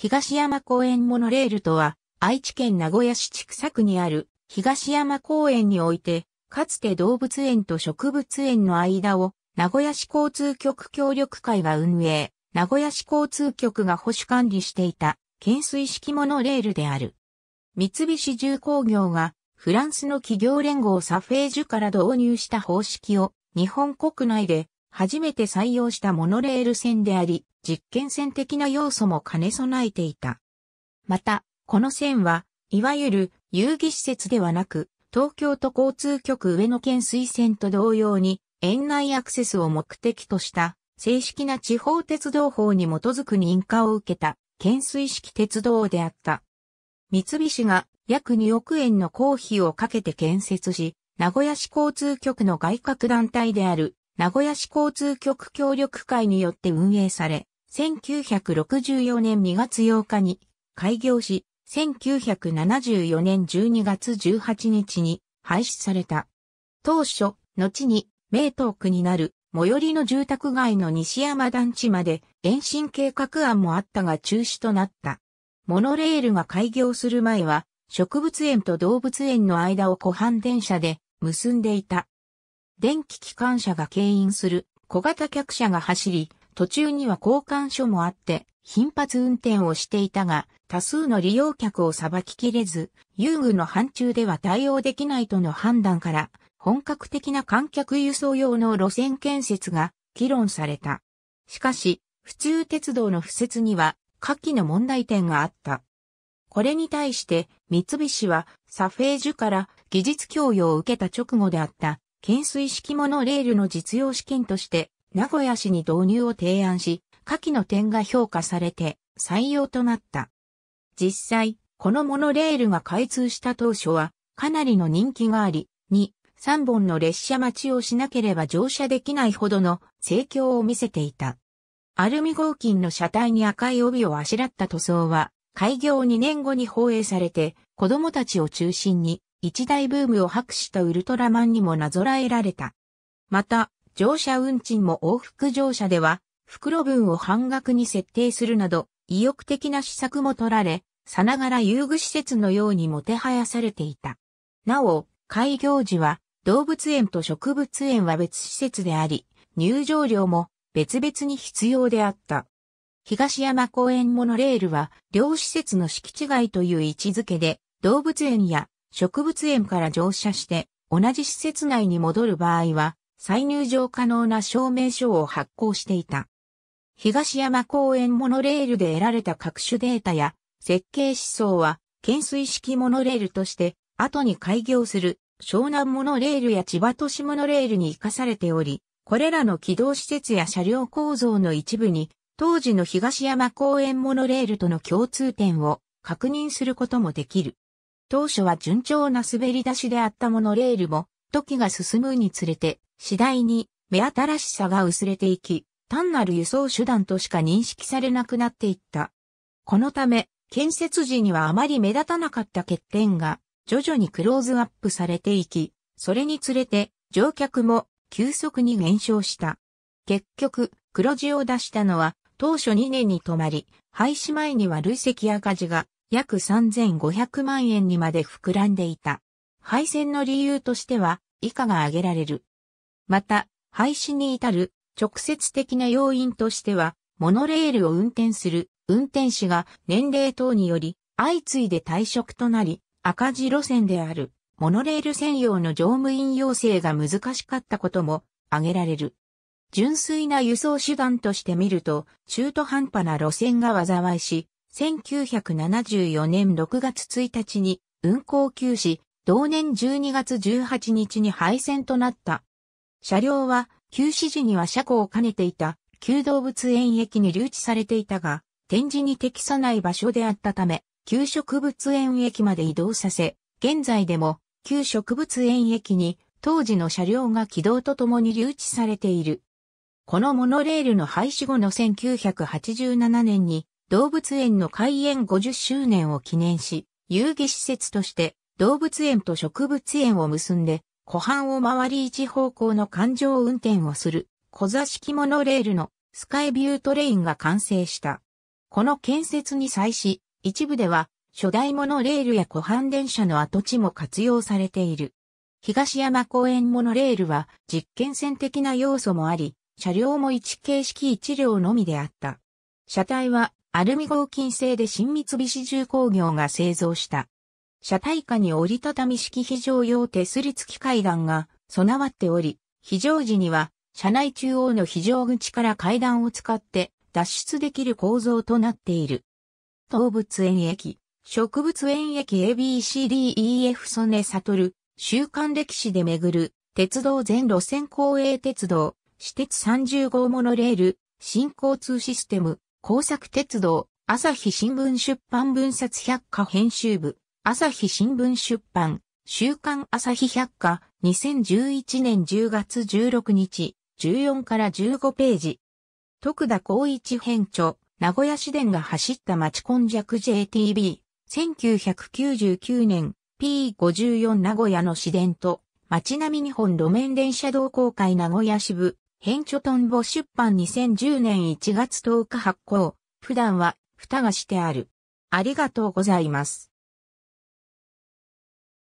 東山公園モノレールとは、愛知県名古屋市千草区にある東山公園において、かつて動物園と植物園の間を、名古屋市交通局協力会が運営、名古屋市交通局が保守管理していた、懸垂式モノレールである。三菱重工業が、フランスの企業連合サフェージュから導入した方式を、日本国内で初めて採用したモノレール線であり、実験線的な要素も兼ね備えていた。また、この線は、いわゆる遊戯施設ではなく、東京都交通局上野県水線と同様に、園内アクセスを目的とした正式な地方鉄道法に基づく認可を受けた県水式鉄道であった。三菱が約2億円の公費をかけて建設し、名古屋市交通局の外郭団体である名古屋市交通局協力会によって運営され、1964年2月8日に開業し、1974年12月18日に廃止された。当初、後に名東区になる最寄りの住宅街の西山団地まで延伸計画案もあったが中止となった。モノレールが開業する前は植物園と動物園の間を湖畔電車で結んでいた。電気機関車が牽引する小型客車が走り、途中には交換所もあって、頻発運転をしていたが、多数の利用客をさばききれず、遊具の範疇では対応できないとの判断から、本格的な観客輸送用の路線建設が議論された。しかし、普通鉄道の敷設には、下記の問題点があった。これに対して、三菱は、サフェージュから技術供与を受けた直後であった懸垂式モノレールの実用試験として、名古屋市に導入を提案し、下記の点が評価されて採用となった。実際、このモノレールが開通した当初は、かなりの人気があり、2、3本の列車待ちをしなければ乗車できないほどの盛況を見せていた。アルミ合金の車体に赤い帯をあしらった塗装は、開業2年後に放映されて、子供たちを中心に一大ブームを博したウルトラマンにもなぞらえられた。また、乗車運賃も往復乗車では、袋分を半額に設定するなど、意欲的な施策も取られ、さながら遊具施設のようにもてはやされていた。なお、開業時は、動物園と植物園は別施設であり、入場料も別々に必要であった。東山公園モノレールは、両施設の敷地外という位置づけで、動物園や植物園から乗車して同じ施設内に戻る場合は再入場可能な証明書を発行していた。東山公園モノレールで得られた各種データや設計思想は懸垂式モノレールとして後に開業する湘南モノレールや千葉都市モノレールに生かされており、これらの軌道施設や車両構造の一部に当時の東山公園モノレールとの共通点を確認することもできる。当初は順調な滑り出しであったモノレールも、時が進むにつれて、次第に目新しさが薄れていき、単なる輸送手段としか認識されなくなっていった。このため、建設時にはあまり目立たなかった欠点が、徐々にクローズアップされていき、それにつれて乗客も急速に減少した。結局、黒字を出したのは当初2年に止まり、廃止前には累積赤字が約3500万円にまで膨らんでいた。廃線の理由としては以下が挙げられる。また、廃止に至る直接的な要因としては、モノレールを運転する運転士が年齢等により相次いで退職となり、赤字路線であるモノレール専用の乗務員要請が難しかったことも挙げられる。純粋な輸送手段として見ると、中途半端な路線が災いし、1974年6月1日に運行休止、同年12月18日に廃線となった。車両は休止時には車庫を兼ねていた旧動物園駅に留置されていたが、展示に適さない場所であったため、旧植物園駅まで移動させ、現在でも旧植物園駅に当時の車両が軌道とともに留置されている。このモノレールの廃止後の1987年に動物園の開園50周年を記念し、遊戯施設として動物園と植物園を結んで、湖畔を回り一方向の環状運転をする小座式モノレールのスカイビュートレインが完成した。この建設に際し、一部では初代モノレールや湖畔電車の跡地も活用されている。東山公園モノレールは実験線的な要素もあり、車両も一形式一両のみであった。車体はアルミ合金製で新三菱重工業が製造した。車体下に折りたたみ式非常用手すり付き階段が備わっており、非常時には車内中央の非常口から階段を使って脱出できる構造となっている。動物園駅、植物園駅 ABCDEF 曽根悟、週刊歴史で巡る、鉄道全路線公営鉄道、私鉄30号モノレール、新交通システム、工作鉄道、朝日新聞出版文冊百科編集部、朝日新聞出版、週刊朝日百科、2011年10月16日、14から15ページ。徳田光一編著、名古屋市電が走った町根弱 JTB、1999年、P54 名古屋の市電と、街並み日本路面電車同好会名古屋支部、ヘンチョトンボ出版2010年1月10日発行。普段は蓋がしてある。ありがとうございます。